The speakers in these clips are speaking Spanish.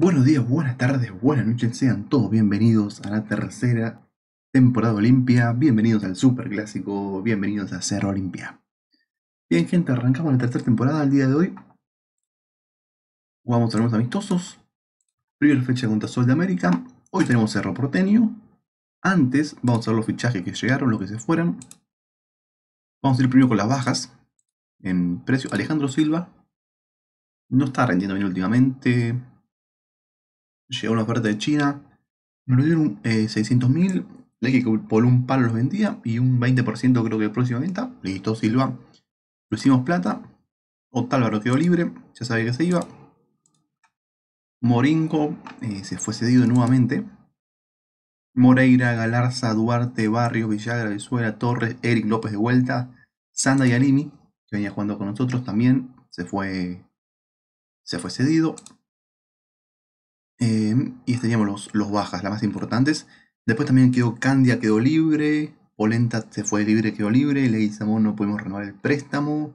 Buenos días, buenas tardes, buenas noches, sean todos bienvenidos a la tercera temporada Olimpia, bienvenidos al Super Clásico, bienvenidos a Cerro Olimpia. Bien gente, arrancamos la tercera temporada al día de hoy. Vamos ver unos amistosos. Primera fecha contra Sol de América. Hoy tenemos Cerro Porteño. Antes vamos a ver los fichajes que llegaron, los que se fueron. Vamos a ir primero con las bajas. En precio, Alejandro Silva. No está rendiendo bien últimamente llegó una oferta de China, me lo dieron 600.000. Eh, 600 que por un palo los vendía y un 20% creo que de próxima venta, listo Silva, lo hicimos plata, Otálvaro quedó libre, ya sabía que se iba, Morinco eh, se fue cedido nuevamente, Moreira, Galarza, Duarte, Barrio, Villagra, Venezuela, Torres, Eric López de vuelta, Sanda y Alimi, que venía jugando con nosotros también, se fue, se fue cedido, Em, y estaríamos los, los bajas, las más importantes. Después también quedó Candia, quedó libre. Polenta se fue libre, quedó libre. Ley Samón no podemos renovar el préstamo.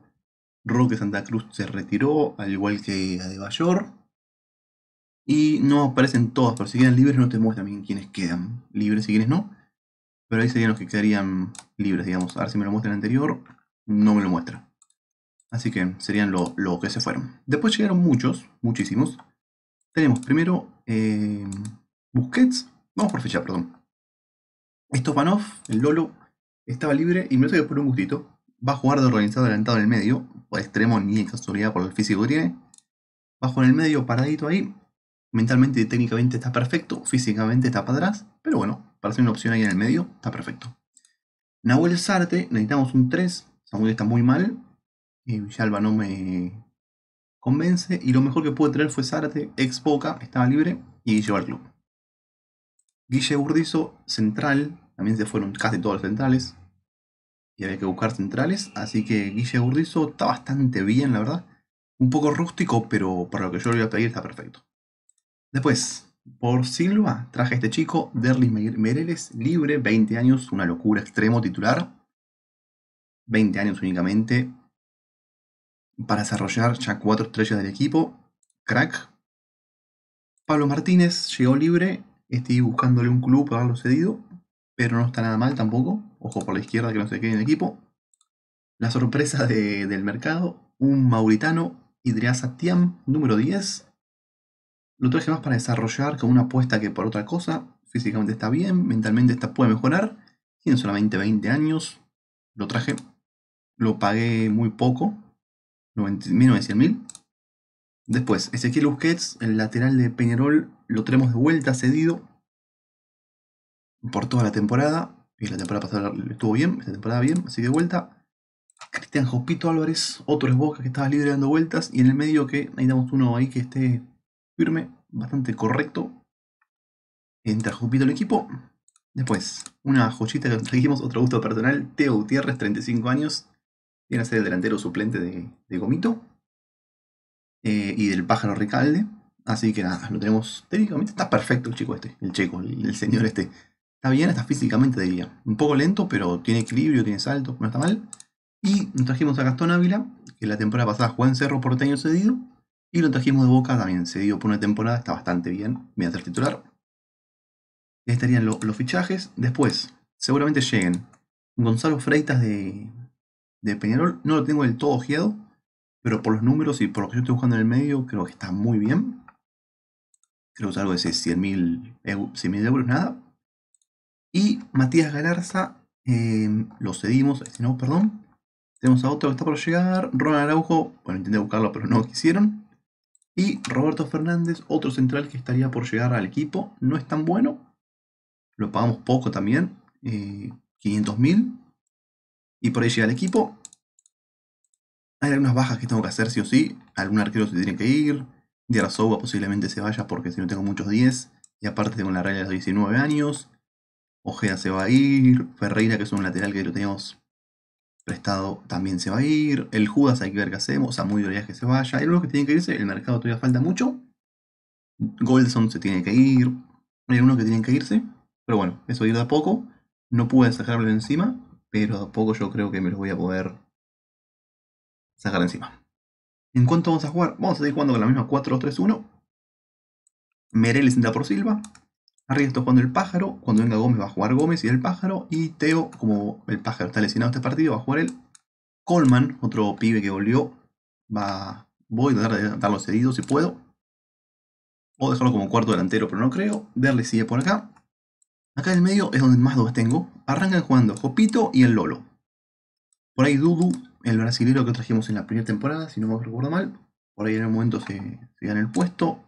Roque Santa Cruz se retiró, al igual que Adebayor. Y no aparecen todas, pero si quedan libres no te muestran bien quiénes quedan libres y quienes no. Pero ahí serían los que quedarían libres, digamos. A ver si me lo muestra el anterior. No me lo muestra. Así que serían los lo que se fueron. Después llegaron muchos, muchísimos. Tenemos primero Em, Busquets. Vamos por fecha, perdón. off el Lolo, estaba libre y me lo que por un gustito. Va a jugar de organizado adelantado en el medio. Por extremo ni casualidad por el físico que tiene. Bajo en el medio, paradito ahí. Mentalmente y técnicamente está perfecto. Físicamente está para atrás. Pero bueno, para una opción ahí en el medio, está perfecto. Nahuel Sarte, necesitamos un 3. Samuel está muy mal. Y eh, Villalba no me, convence y lo mejor que pude traer fue Zárate, ex Boca, estaba libre, y llevó al club. Guille Burdizo, central, también se fueron casi todos los centrales, y había que buscar centrales, así que Guille Urdizo está bastante bien, la verdad. Un poco rústico, pero para lo que yo le voy a pedir está perfecto. Después, por Silva, traje este chico, Derlis Mereles, libre, 20 años, una locura extremo titular. 20 años únicamente, para desarrollar ya cuatro estrellas del equipo. Crack. Pablo Martínez llegó libre. Estoy buscándole un club para haberlo cedido. Pero no está nada mal tampoco. Ojo por la izquierda que no se quede en el equipo. La sorpresa del mercado. Un mauritano. Idrias Atiam, número 10. Lo traje más para desarrollar con una apuesta que por otra cosa. Físicamente está bien. Mentalmente está, puede mejorar. Tiene solamente 20 años. Lo traje. Lo pagué muy poco 1.900.000 Después, Ezequiel Busquets, el lateral de Peñarol, lo tenemos de vuelta cedido por toda la temporada. Y la temporada pasada estuvo bien, esta temporada bien, así que de vuelta. Cristian Jopito Álvarez, otro es Boca que estaba libre dando vueltas. Y en el medio que damos uno ahí que esté firme, bastante correcto. Entra Jopito al equipo. Después, una joyita que conseguimos otro gusto personal, Teo Gutiérrez, 35 años viene a ser el delantero suplente de, Gomito eh, y del pájaro Ricalde Así que nada, lo tenemos. Técnicamente está perfecto el chico este, el checo, el, señor este. Está bien, está físicamente, de día Un poco lento, pero tiene equilibrio, tiene salto, no está mal. Y nos trajimos a Gastón Ávila, que la temporada pasada jugó en Cerro Porteño cedido. Y lo trajimos de Boca también, cedido por una temporada, está bastante bien. Voy a titular. estarían los fichajes. Después, seguramente lleguen Gonzalo Freitas de, de Peñarol. No lo tengo del todo ojeado, pero por los números y por lo que yo estoy buscando en el medio, creo que está muy bien. Creo que es algo de 100.000 euros, euros, nada. Y Matías Galarza, em, lo cedimos, este no, perdón. Tenemos a otro que está por llegar, Ronald Araujo, bueno, intenté buscarlo, pero no quisieron. Y Roberto Fernández, otro central que estaría por llegar al equipo. No es tan bueno. Lo pagamos poco también. 500.000 eh, y por ahí llega el equipo. Hay algunas bajas que tengo que hacer sí o sí. Algún arquero se tiene que ir. Diarzoba posiblemente se vaya porque si no tengo muchos 10. Y aparte tengo la regla de los 19 años. Ojea se va a ir. Ferreira, que es un lateral que lo tenemos prestado, también se va a ir. El Judas hay que ver qué hacemos. muy debería que se vaya. Hay uno que tiene que irse. El mercado todavía falta mucho. Goldson se tiene que ir. Hay uno que tienen que irse. Pero bueno, eso ir de a poco. No pude sacarlo de encima pero a poco yo creo que me los voy a poder sacar encima. ¿En cuanto vamos a jugar? Vamos a seguir jugando con la misma 4 3 1 Merel entra por Silva. Arriba está jugando el pájaro. Cuando venga Gómez va a jugar Gómez y el pájaro. Y Teo, como el pájaro está lesionado este partido, va a jugar él. Coleman, otro pibe que volvió, va... Voy a tratar de los cedido si puedo. O dejarlo como cuarto delantero, pero no creo. Darle sigue por acá. Acá en el medio es donde más dos tengo. Arrancan jugando Jopito y el Lolo. Por ahí Dudu, el brasilero que trajimos en la primera temporada, si no me recuerdo mal. Por ahí en el momento se, gana el puesto.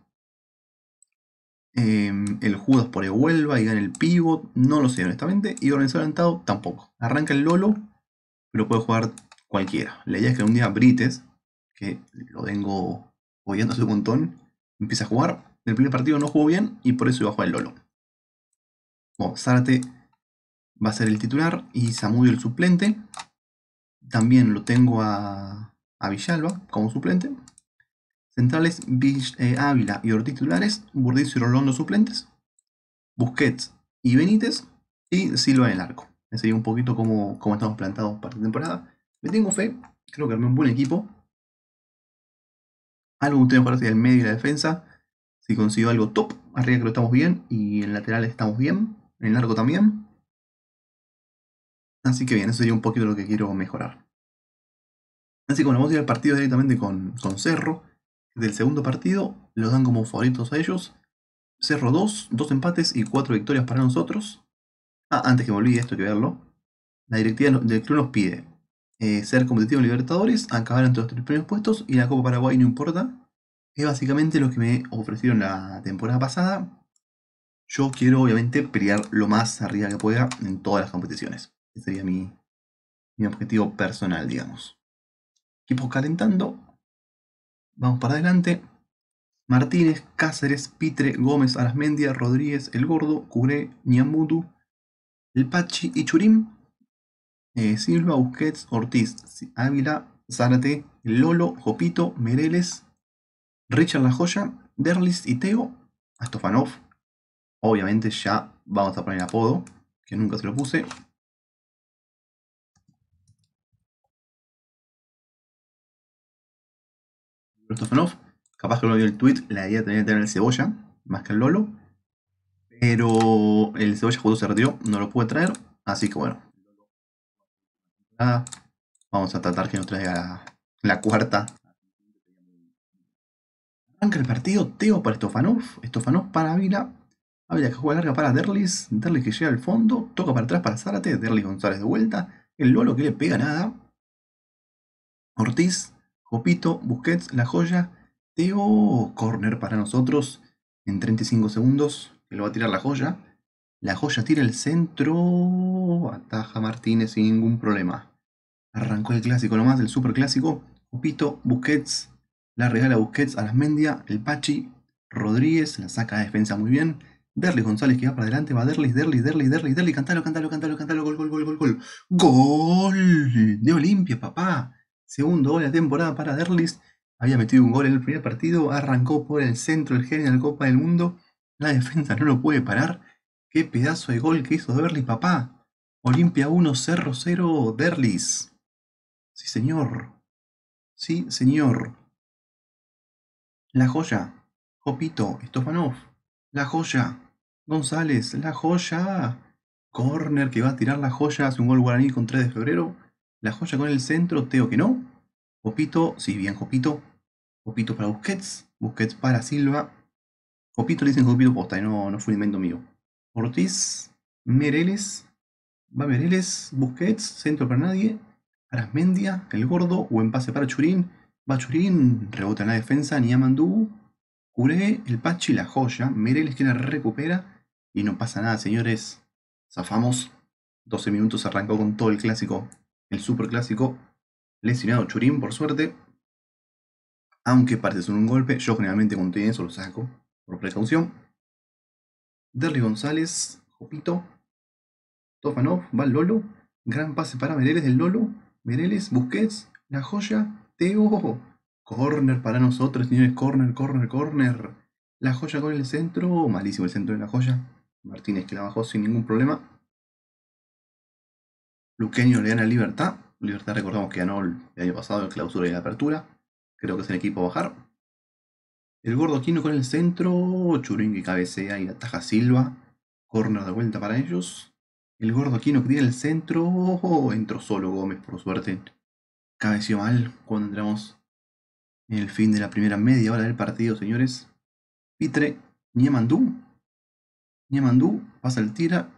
Em, el Judas por ahí y gana el pivot. No lo sé, honestamente. Y organizador adelantado tampoco. Arranca el Lolo, pero puede jugar cualquiera. La idea es que un día Brites, que lo tengo oyendo hace un montón, empieza a jugar. El primer partido no jugó bien y por eso iba a jugar el Lolo. Bueno, Zárate va a ser el titular y Zamudio el suplente. También lo tengo a, Villalba como suplente. Centrales eh, Ávila y Ortiz titulares, y Rolondo suplentes, Busquets y Benítez y Silva en el arco. Ese un poquito como, estamos plantados para esta temporada. Me tengo fe, creo que armé un buen equipo. Algo que para parece el medio y la defensa. Si consigo algo top, arriba creo que estamos bien y en lateral estamos bien en largo también. Así que bien, eso sería un poquito lo que quiero mejorar. Así que bueno, vamos a ir al partido directamente con, con Cerro. Del segundo partido, los dan como favoritos a ellos. Cerro 2, 2 empates y 4 victorias para nosotros. Ah, antes que me olvide esto hay que verlo. La directiva del club nos pide eh, ser competitivo en Libertadores, acabar entre los tres primeros puestos y la Copa Paraguay no importa. Es básicamente lo que me ofrecieron la temporada pasada, yo quiero obviamente pelear lo más arriba que pueda en todas las competiciones. Ese sería mi, objetivo personal, digamos. Equipos calentando. Vamos para adelante. Martínez, Cáceres, Pitre, Gómez, Arasmendia, Rodríguez, El Gordo, Curé, Niambutu, El Pachi y Churim. Eh, Silva, Busquets, Ortiz, Ávila, Zárate, Lolo, Jopito, Mereles, Richard La Joya, Derlis y Teo, Astofanov, Obviamente ya vamos a poner apodo, que nunca se lo puse. Estofanoff, capaz que lo vio el tweet, la idea tenía que tener el cebolla, más que el Lolo. Pero el cebolla justo se retiró, no lo pude traer, así que bueno. vamos a tratar que nos traiga la, cuarta. Arranca el partido Teo para Estofanov, Estofanov para Vila, había ah, que jugar larga para Derlis. Derlis que llega al fondo. Toca para atrás para Zárate. Derlis González de vuelta. El Lolo que le pega nada. Ortiz. Jopito, Busquets. La joya. Teo. Corner para nosotros. En 35 segundos. Que lo va a tirar la joya. La joya tira el centro. Ataja Martínez sin ningún problema. Arrancó el clásico nomás, el super clásico. Jopito, Busquets. La regala Busquets a las Mendia. El Pachi. Rodríguez la saca de defensa muy bien. Derlis González que va para adelante, va Derlis, Derlis, Derlis, Derlis, Derlis, cantalo, cantalo, cantalo, cantalo, gol, gol, gol, gol, gol. ¡Gol! De Olimpia, papá. Segundo gol de la temporada para Derlis. Había metido un gol en el primer partido, arrancó por el centro el genio Copa del Mundo. La defensa no lo puede parar. ¡Qué pedazo de gol que hizo Derlis, papá! Olimpia 1, Cerro 0, Derlis. Sí, señor. Sí, señor. La joya. Copito, Estofanov. La joya. González, la joya. Corner que va a tirar la joya, hace un gol guaraní con 3 de febrero. La joya con el centro, Teo que no. Jopito, sí, bien Jopito. Jopito para Busquets, Busquets para Silva. Jopito le dicen Jopito posta, y no, no fue un invento mío. Ortiz, Mereles, va Mereles, Busquets, centro para nadie. Arasmendia, el gordo, buen pase para Churín. Va Churín, rebota en la defensa, Niamandú. Curé, el Pachi, la joya. Mereles que la recupera. Y no pasa nada, señores. Zafamos. 12 minutos arrancó con todo el clásico. El super clásico. Lesionado Churín, por suerte. Aunque parece un golpe, yo generalmente cuando eso lo saco. Por precaución. Derry González, Jopito. Tofanov, va Lolo. Gran pase para Mereles del Lolo. Mereles, Busquets, La Joya, Teo. Corner para nosotros, señores. Corner, corner, corner. La joya con el centro. Malísimo el centro de la joya. Martínez que la bajó sin ningún problema. Luqueño le gana Libertad. Libertad recordamos que ganó el año pasado en clausura y la apertura. Creo que es el equipo a bajar. El gordo Quino con el centro. y cabecea y taja Silva. Corner de vuelta para ellos. El gordo Quino que tiene el centro. Oh, entró solo Gómez, por suerte. Cabeció mal cuando entramos en el fin de la primera media hora del partido, señores. Pitre Niemandú Niamandú pasa el tira,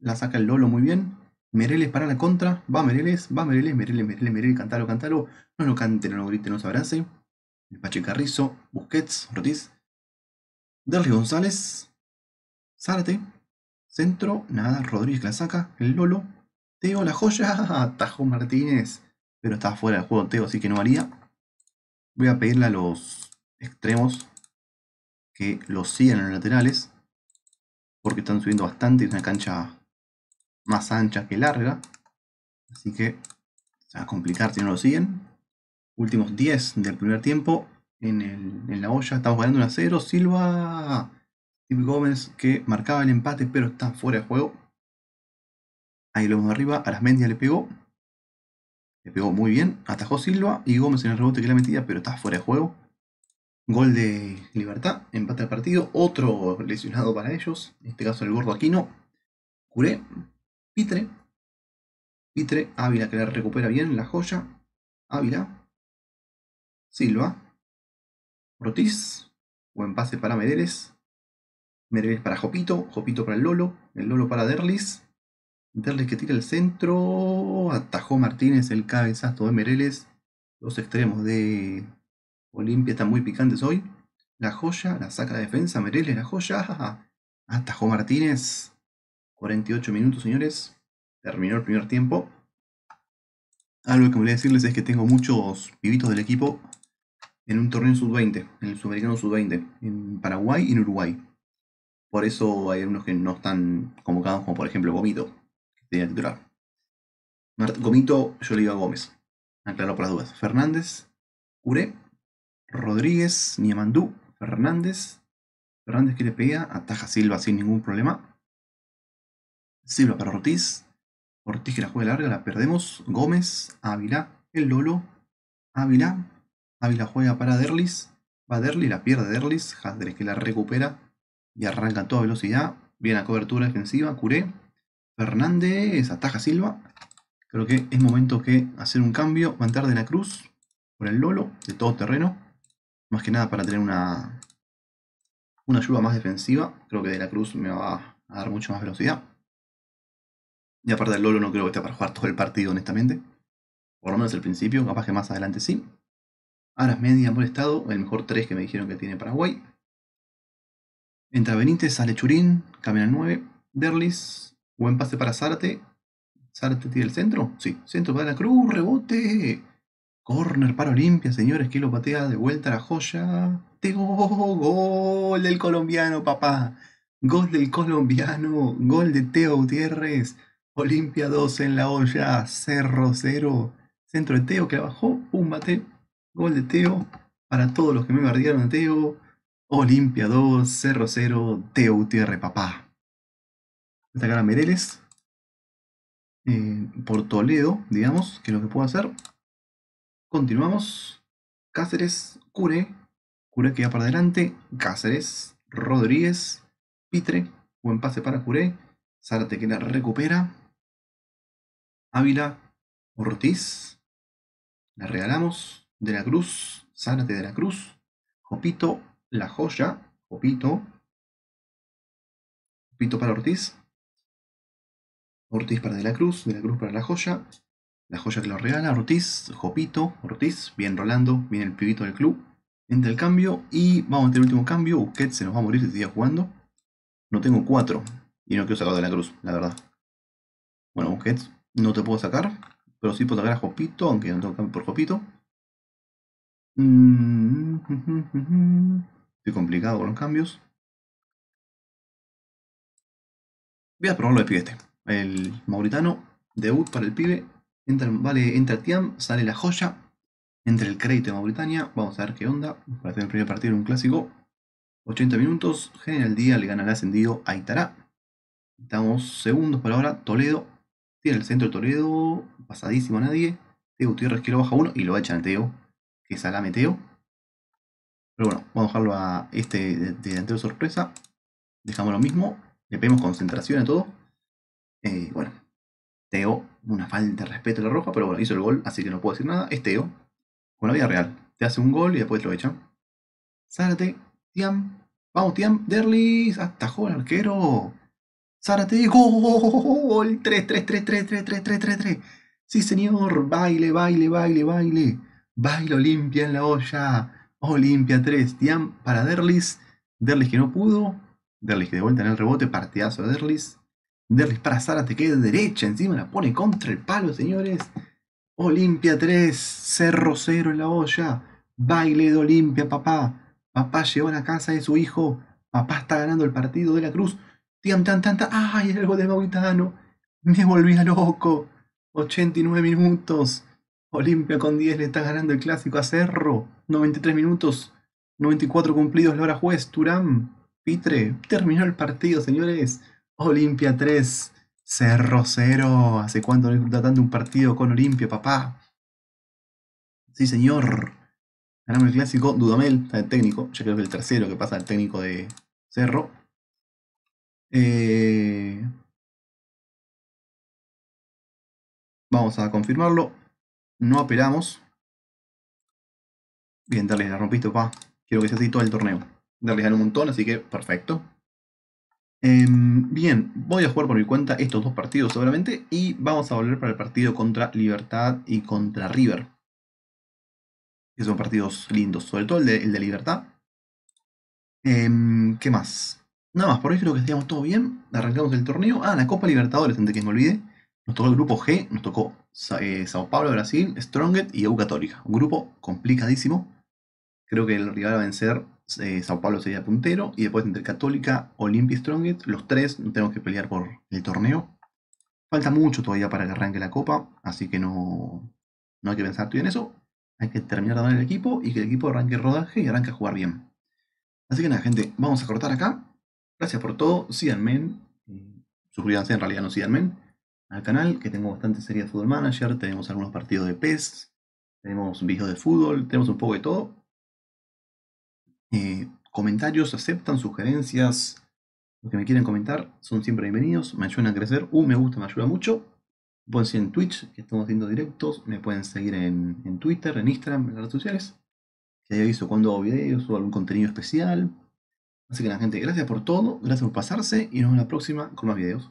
la saca el Lolo muy bien. Mereles para la contra, va Mereles, va Mereles, Mereles, Mereles, Mereles, cantalo, cantalo. No lo cante, no lo grite, no se abrace. El Pache Carrizo, Busquets, Ortiz. Derry González, Zárate, centro, nada, Rodríguez que la saca, el Lolo. Teo, la joya, Tajo Martínez. Pero estaba fuera del juego Teo, así que no haría. Voy a pedirle a los extremos que lo sigan en los laterales porque están subiendo bastante, es una cancha más ancha que larga, así que se va a complicar si no lo siguen. Últimos 10 del primer tiempo en, la olla, estamos ganando 1 a 0, Silva, y Gómez que marcaba el empate pero está fuera de juego. Ahí lo vemos a las medias le pegó, le pegó muy bien, atajó Silva y Gómez en el rebote que la metía pero está fuera de juego. Gol de Libertad, empate al partido, otro lesionado para ellos, en este caso el gordo aquí no. Curé, Pitre, Pitre, Ávila que la recupera bien, la joya, Ávila, Silva, Rotis. buen pase para Mereles. Mereles para Jopito, Jopito para el Lolo, el Lolo para Derlis, Derlis que tira el centro, atajó Martínez el cabezazo de Mereles, los extremos de Olimpia están muy picantes hoy. La joya, la saca de defensa. Mereles, la joya. Atajó ah, ah, ah. Martínez. 48 minutos, señores. Terminó el primer tiempo. Algo que me voy a decirles es que tengo muchos pibitos del equipo en un torneo sub-20, en el sudamericano sub-20, en Paraguay y en Uruguay. Por eso hay unos que no están convocados, como por ejemplo Gomito, que tenía titular. Gomito, yo le digo a Gómez, aclaro por las dudas. Fernández, Ure Rodríguez, Niamandú, Fernández. Fernández que le pega, ataja Silva sin ningún problema. Silva para Ortiz. Ortiz que la juega larga, la perdemos. Gómez, Ávila, el Lolo, Ávila. Ávila juega para Derlis. Va Derlis, la pierde Derlis. jadrez que la recupera y arranca a toda velocidad. Viene a cobertura defensiva, Curé. Fernández, ataja Silva. Creo que es momento que hacer un cambio. mandar de la Cruz por el Lolo, de todo terreno. Más que nada para tener una, una ayuda más defensiva. Creo que De la Cruz me va a dar mucho más velocidad. Y aparte del Lolo no creo que esté para jugar todo el partido, honestamente. Por lo menos el principio, capaz que más adelante sí. Aras Media, molestado, estado, el mejor 3 que me dijeron que tiene Paraguay. Entra Benítez, sale Churín, camina 9. Derlis, buen pase para Sarte Sarte tiene el centro. Sí, centro para la cruz, rebote. Corner para Olimpia, señores, que lo patea de vuelta la joya. Teo, gol del colombiano, papá. Gol del colombiano, gol de Teo Gutiérrez. Olimpia 2 en la olla, Cerro 0. Centro de Teo que abajo, bajó, un Gol de Teo para todos los que me bardearon a Teo. Olimpia 2, Cerro 0, Teo Gutiérrez, papá. Atacar a Mereles. Eh, por Toledo, digamos, que es lo que puedo hacer. Continuamos. Cáceres, Cure. Cure que va para adelante. Cáceres, Rodríguez, Pitre. Buen pase para Cure. Zárate que la recupera. Ávila, Ortiz. La regalamos. De la Cruz. Zárate de la Cruz. Jopito, la joya. Jopito. Jopito para Ortiz. Ortiz para De la Cruz. De la Cruz para la joya. La joya que lo regala, Ortiz, Jopito, Ortiz, bien Rolando, bien el pibito del club. Entra el cambio y vamos a meter el último cambio. Busquets se nos va a morir si sigue jugando. No tengo cuatro y no quiero sacar de la cruz, la verdad. Bueno, Busquets no te puedo sacar, pero sí puedo sacar a Jopito, aunque no tengo cambio por Jopito. Mm, estoy complicado con los cambios. Voy a probarlo de pibe El mauritano, debut para el pibe, vale, entra Tiam, sale la joya. Entra el crédito de Mauritania. Vamos a ver qué onda. Para tener el primer partido un clásico. 80 minutos. General Día le gana el ascendido a Itará. Estamos segundos por ahora. Toledo. Tiene el centro de Toledo. Pasadísimo a nadie. Teo Gutiérrez que lo baja uno y lo echan a Teo. Que es meteo Meteo. Pero bueno, vamos a dejarlo a este delantero sorpresa. Dejamos lo mismo. Le pedimos concentración a todo. Eh, bueno, Teo una falta de respeto a la roja, pero bueno, hizo el gol, así que no puedo decir nada. Esteo, con la vida real. Te hace un gol y después te lo echa. Zárate, Tiam, vamos Tiam, Derlis, hasta el arquero. Zárate, gol, 3, 3, 3, 3, 3, 3, 3, 3, 3. Sí señor, baile, baile, baile, baile. Baile limpia en la olla. Olimpia 3, Tiam para Derlis. Derlis que no pudo. Derlis que de vuelta en el rebote, partidazo de Derlis. De para Zara te queda derecha, encima la pone contra el palo, señores. Olimpia 3, Cerro 0 en la olla. Baile de Olimpia, papá. Papá llegó a la casa de su hijo. Papá está ganando el partido de la cruz. Tiam, tan, tan, tan. ¡Ay, algo de Mauritano... Me a loco. 89 minutos. Olimpia con 10 le está ganando el clásico a Cerro. 93 minutos. 94 cumplidos la hora Juez. Turán. Pitre. Terminó el partido, señores. Olimpia 3, Cerro 0. ¿Hace cuánto no está tanto un partido con Olimpia, papá? Sí, señor. Ganamos el clásico. Dudamel el técnico. Ya creo que el tercero que pasa el técnico de Cerro. Eh, vamos a confirmarlo. No apelamos. Bien, Darles, la rompiste, papá. Quiero que sea así todo el torneo. Darles un montón, así que perfecto. Em, bien, voy a jugar por mi cuenta estos dos partidos seguramente y vamos a volver para el partido contra Libertad y contra River. Que son partidos lindos, sobre todo el de, Libertad. Em, ¿Qué más? Nada más, por hoy creo que estamos todo bien. Arrancamos el torneo. Ah, la Copa Libertadores, antes que me olvide. Nos tocó el grupo G, nos tocó eh, Sao Paulo, Brasil, Stronget y EU Un grupo complicadísimo. Creo que el rival a vencer eh, Sao Paulo sería puntero. Y después entre Católica, Olimpia y Strongest, los tres tenemos que pelear por el torneo. Falta mucho todavía para que arranque la copa, así que no, no hay que pensar todavía en eso. Hay que terminar de dar el equipo y que el equipo arranque rodaje y arranque a jugar bien. Así que nada, gente, vamos a cortar acá. Gracias por todo, síganme, eh, suscríbanse, en realidad no síganme, al canal, que tengo bastante serie de Football Manager, tenemos algunos partidos de PES, tenemos videos de fútbol, tenemos un poco de todo, eh, comentarios, aceptan, sugerencias, lo que me quieren comentar, son siempre bienvenidos, me ayudan a crecer, un uh, me gusta me ayuda mucho. pueden seguir en Twitch, que estamos haciendo directos, me pueden seguir en, Twitter, en Instagram, en las redes sociales. Que ahí aviso cuando hago videos o algún contenido especial. Así que la gente, gracias por todo, gracias por pasarse y nos vemos en la próxima con más videos.